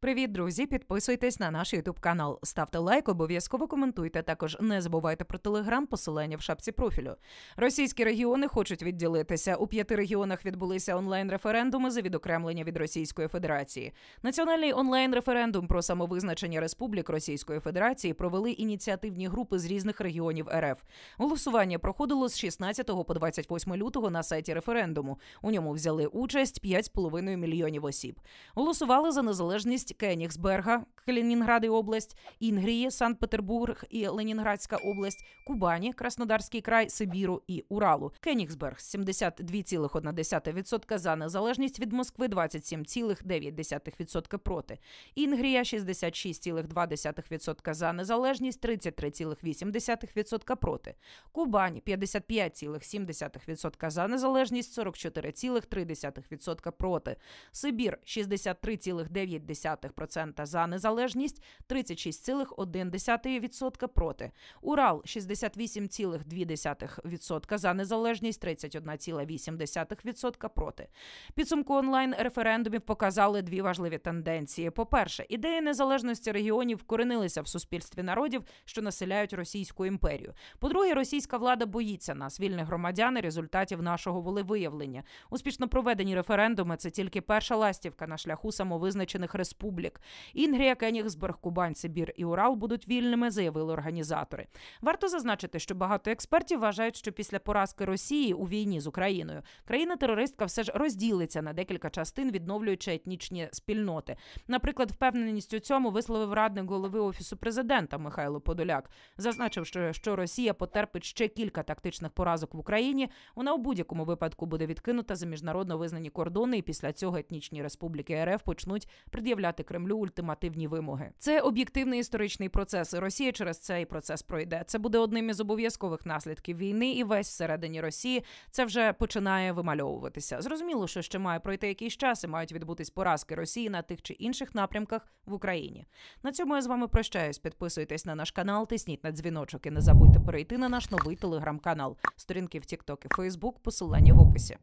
Привіт, друзі! Підписуйтесь на наш Ютуб канал, ставте лайк, обов'язково коментуйте. Також не забувайте про телеграм, посилання в шапці профілю. Російські регіони хочуть відділитися. У п'яти регіонах відбулися онлайн-референдуми за відокремлення від Російської Федерації. Національний онлайн-референдум про самовизначення республік Російської Федерації провели ініціативні групи з різних регіонів РФ. Голосування проходило з 16 по 28 лютого на сайті референдуму. У ньому взяли участь 5,5 мільйонів осіб. Голосували за незалежність діяльність Кенігсберга Калининград и область, Інгрії, Санкт-Петербург і Ленінградська область, Кубані, Краснодарський край, Сибіру і Уралу. Кенігсберг 72,1% за незалежність від Москви, 27,9% проти. Інгрія 66,2% за незалежність, 33,8% проти. Кубані 55,7% за незалежність, 44,3% проти. Сибір 63,9% за незалежність незалежність 36,1% проти. Урал 68,2% за незалежність, 31,8% проти. Підсумку онлайн референдумів показали дві важливі тенденції. По перше, ідеї незалежності регіонів вкоренилися в суспільстві народів, що населяють Російську імперію. По-друге, російська влада боїться нас, вільних громадян, і результатів нашого волевиявлення. Успішно проведені референдуми це тільки перша ластівка на шляху самовизначених республік. Інгрія Кенігсберг, Кубань, Сибір і Урал будуть вільними, заявили організатори. Варто зазначити, що багато експертів вважають, що після поразки Росії у війні з Україною країна-терористка все ж розділиться на декілька частин, відновлюючи етнічні спільноти. Наприклад, впевненість у цьому висловив радник голови офісу президента Михайло Подоляк, зазначив, що якщо Росія потерпить ще кілька тактичних поразок в Україні, вона у будь-якому випадку буде відкинута за міжнародно визнані кордони, і після цього етнічні республіки РФ почнуть пред'являти Кремлю ультимативні вимоги. Це об'єктивний історичний процес. Росія через цей процес пройде. Це буде одним із обов'язкових наслідків війни, і весь всередині Росії це вже починає вимальовуватися. Зрозуміло, що ще має пройти якийсь час, і мають відбутись поразки Росії на тих чи інших напрямках в Україні. На цьому я з вами прощаюсь. Підписуйтесь на наш канал, тисніть на дзвіночок і не забудьте перейти на наш новий телеграм-канал, сторінки в TikTok і Facebook, посилання в описі.